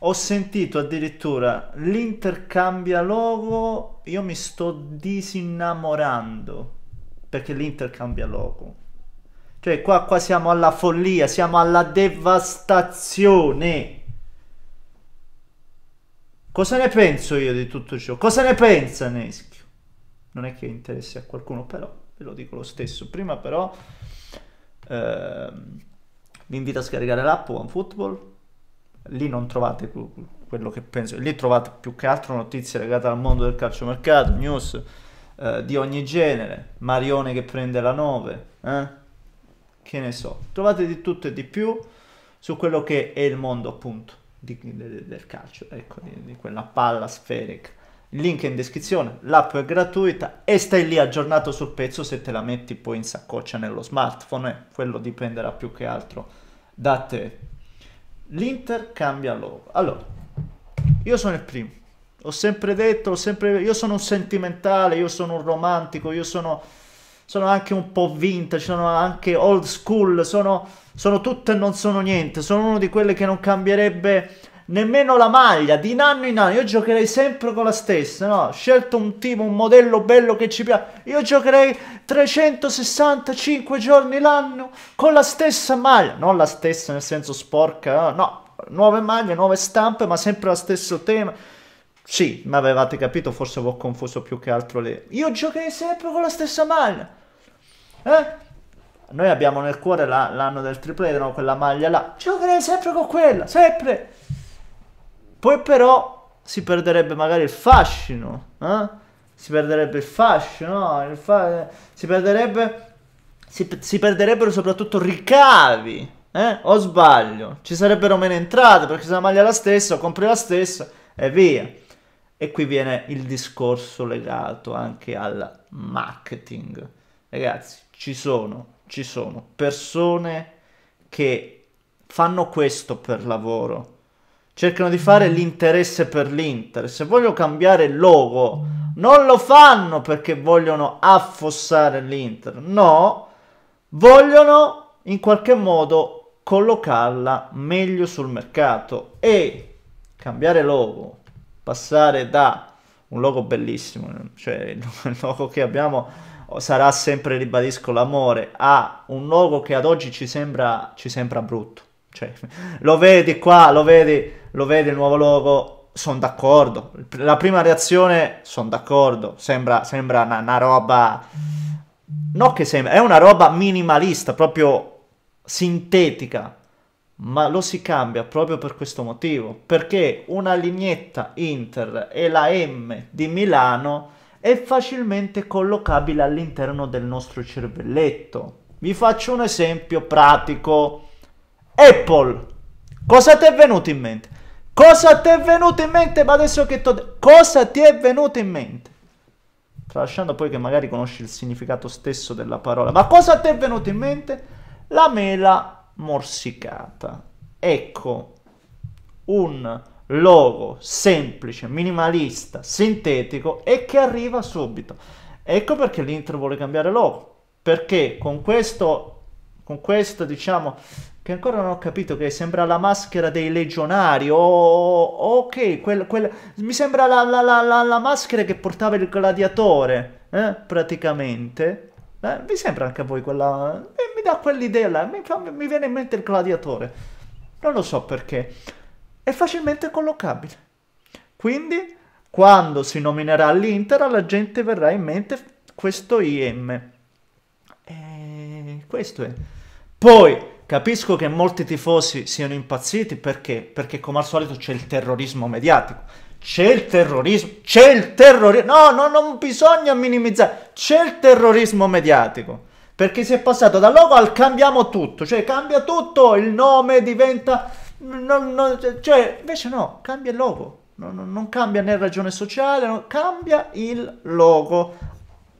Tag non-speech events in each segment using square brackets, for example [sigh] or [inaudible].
ho sentito addirittura l'Inter cambia logo, io mi sto disinnamorando perché l'Inter cambia logo. Cioè qua, qua siamo alla follia, siamo alla devastazione. Cosa ne penso io di tutto ciò? Cosa ne pensa Neschio? Non è che interessi a qualcuno, però ve lo dico lo stesso. Prima però ehm, vi invito a scaricare l'app OneFootball lì non trovate quello che penso, lì trovate più che altro notizie legate al mondo del calciomercato, news eh, di ogni genere, Marione che prende la 9, eh? che ne so, trovate di tutto e di più su quello che è il mondo appunto di, del, del calcio, ecco, di, di quella palla sferica. Il link è in descrizione, l'app è gratuita e stai lì aggiornato sul pezzo se te la metti poi in saccoccia nello smartphone, eh? quello dipenderà più che altro da te l'Inter cambia logo. Allora, io sono il primo. Ho sempre detto, ho sempre... io sono un sentimentale, io sono un romantico, io sono, sono anche un po' vintage, sono anche old school, sono, sono tutto e non sono niente. Sono uno di quelli che non cambierebbe nemmeno la maglia, di anno in anno, io giocherei sempre con la stessa, no? Scelto un tipo, un modello bello che ci piace, io giocherei 365 giorni l'anno con la stessa maglia, non la stessa nel senso sporca, eh, no, nuove maglie, nuove stampe, ma sempre lo stesso tema. Sì, ma avevate capito, forse ho confuso più che altro le... Io giocherei sempre con la stessa maglia, eh? Noi abbiamo nel cuore l'anno del triplete, no? Quella maglia là. Giocherei sempre con quella, sempre! Poi però si perderebbe magari il fascino, eh? si perderebbe il fascino, il fa... si, perderebbe... Si, si, perderebbero soprattutto ricavi, eh? o sbaglio, ci sarebbero meno entrate perché se la maglia è la stessa, compri la stessa e via. E qui viene il discorso legato anche al marketing. Ragazzi, ci sono, ci sono persone che fanno questo per lavoro, cercano di fare l'interesse per l'Inter. Se vogliono cambiare il logo, non lo fanno perché vogliono affossare l'Inter. No, vogliono in qualche modo collocarla meglio sul mercato e cambiare logo, passare da un logo bellissimo, cioè il [laughs] logo che abbiamo sarà sempre, ribadisco, l'amore, a un logo che ad oggi ci sembra, ci sembra brutto cioè, [laughs] lo vedi qua, lo vedi, lo vedi il nuovo logo, sono d'accordo. La prima reazione, sono d'accordo, sembra, sembra una, una roba... No che sembra, è una roba minimalista, proprio sintetica, ma lo si cambia proprio per questo motivo, perché una lignetta Inter e la M di Milano è facilmente collocabile all'interno del nostro cervelletto. Vi faccio un esempio pratico. Apple, cosa ti è venuto in mente? Cosa ti è venuto in mente? Ma adesso che t'ho... Cosa ti è venuto in mente? Tralasciando poi che magari conosci il significato stesso della parola. Ma cosa ti è venuto in mente? La mela morsicata. Ecco, un logo semplice, minimalista, sintetico e che arriva subito. Ecco perché l'Inter vuole cambiare logo. Perché con questo, con questo diciamo, che ancora non ho capito, che sembra la maschera dei legionari, o oh, ok, quel, quel, mi sembra la, la, la, la, maschera che portava il gladiatore, eh, praticamente. Eh, mi sembra anche a voi quella... Eh, mi dà quell'idea là, mi, mi viene in mente il gladiatore. Non lo so perché. È facilmente collocabile. Quindi, quando si nominerà l'Inter, alla gente verrà in mente questo IM. E eh, questo è. Poi, Capisco che molti tifosi siano impazziti perché? Perché come al solito c'è il terrorismo mediatico. C'è il terrorismo, c'è il terrorismo. No, no, non bisogna minimizzare. C'è il terrorismo mediatico. Perché si è passato da logo al cambiamo tutto, cioè cambia tutto, il nome diventa... Non, non, cioè, invece no, cambia il logo. Non, non cambia né ragione sociale, cambia il logo.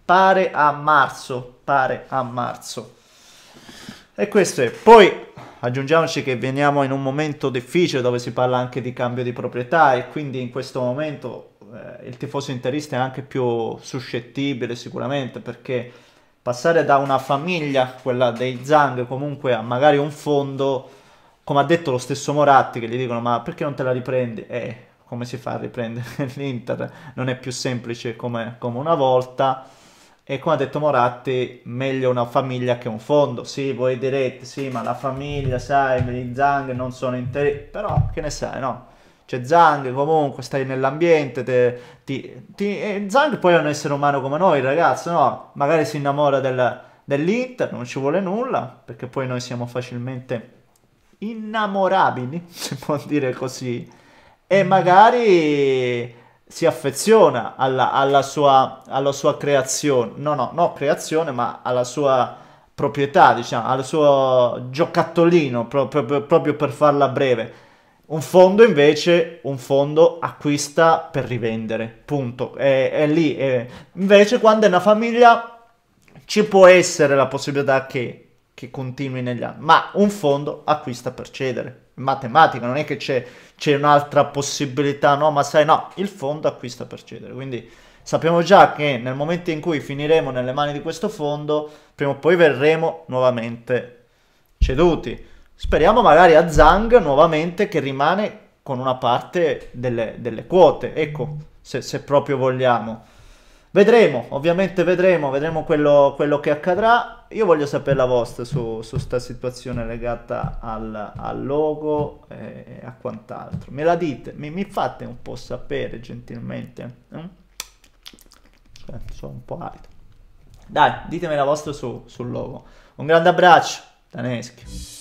Pare a marzo, pare a marzo. E questo è. Poi aggiungiamoci che veniamo in un momento difficile dove si parla anche di cambio di proprietà e quindi in questo momento eh, il tifoso interista è anche più suscettibile sicuramente perché passare da una famiglia, quella dei Zang, comunque a magari un fondo, come ha detto lo stesso Moratti, che gli dicono ma perché non te la riprendi? Eh, come si fa a riprendere [laughs] l'Inter? Non è più semplice come, come una volta. E come ha detto Moratti, meglio una famiglia che un fondo. Sì, voi direte, sì, ma la famiglia, sai, gli Zang non sono interi... Però, che ne sai, no? C'è Zang comunque stai nell'ambiente, te, ti, ti... Zang poi è un essere umano come noi, ragazzo, no? Magari si innamora del, dell'Inter, non ci vuole nulla, perché poi noi siamo facilmente innamorabili, [laughs] si può dire così. E magari si affeziona alla, alla, sua, alla sua creazione, no, no, no creazione, ma alla sua proprietà, diciamo, al suo giocattolino, pro, proprio per farla breve. Un fondo invece, un fondo acquista per rivendere, punto. È, è lì. È... Invece quando è una famiglia ci può essere la possibilità che, che continui negli anni, ma un fondo acquista per cedere matematica, non è che c'è, c'è un'altra possibilità, no, ma sai, no, il fondo acquista per cedere, quindi sappiamo già che nel momento in cui finiremo nelle mani di questo fondo, prima o poi verremo nuovamente ceduti. Speriamo magari a Zhang nuovamente che rimane con una parte delle, delle quote, ecco, se, se proprio vogliamo. Vedremo, ovviamente vedremo, vedremo quello, quello, che accadrà. Io voglio sapere la vostra su questa situazione legata al, al, logo e a quant'altro. Me la dite, mi, mi fate un po' sapere gentilmente. Eh? Cioè, sono un po' arido. Dai, ditemi la vostra su, sul logo. Un grande abbraccio, Daneschi.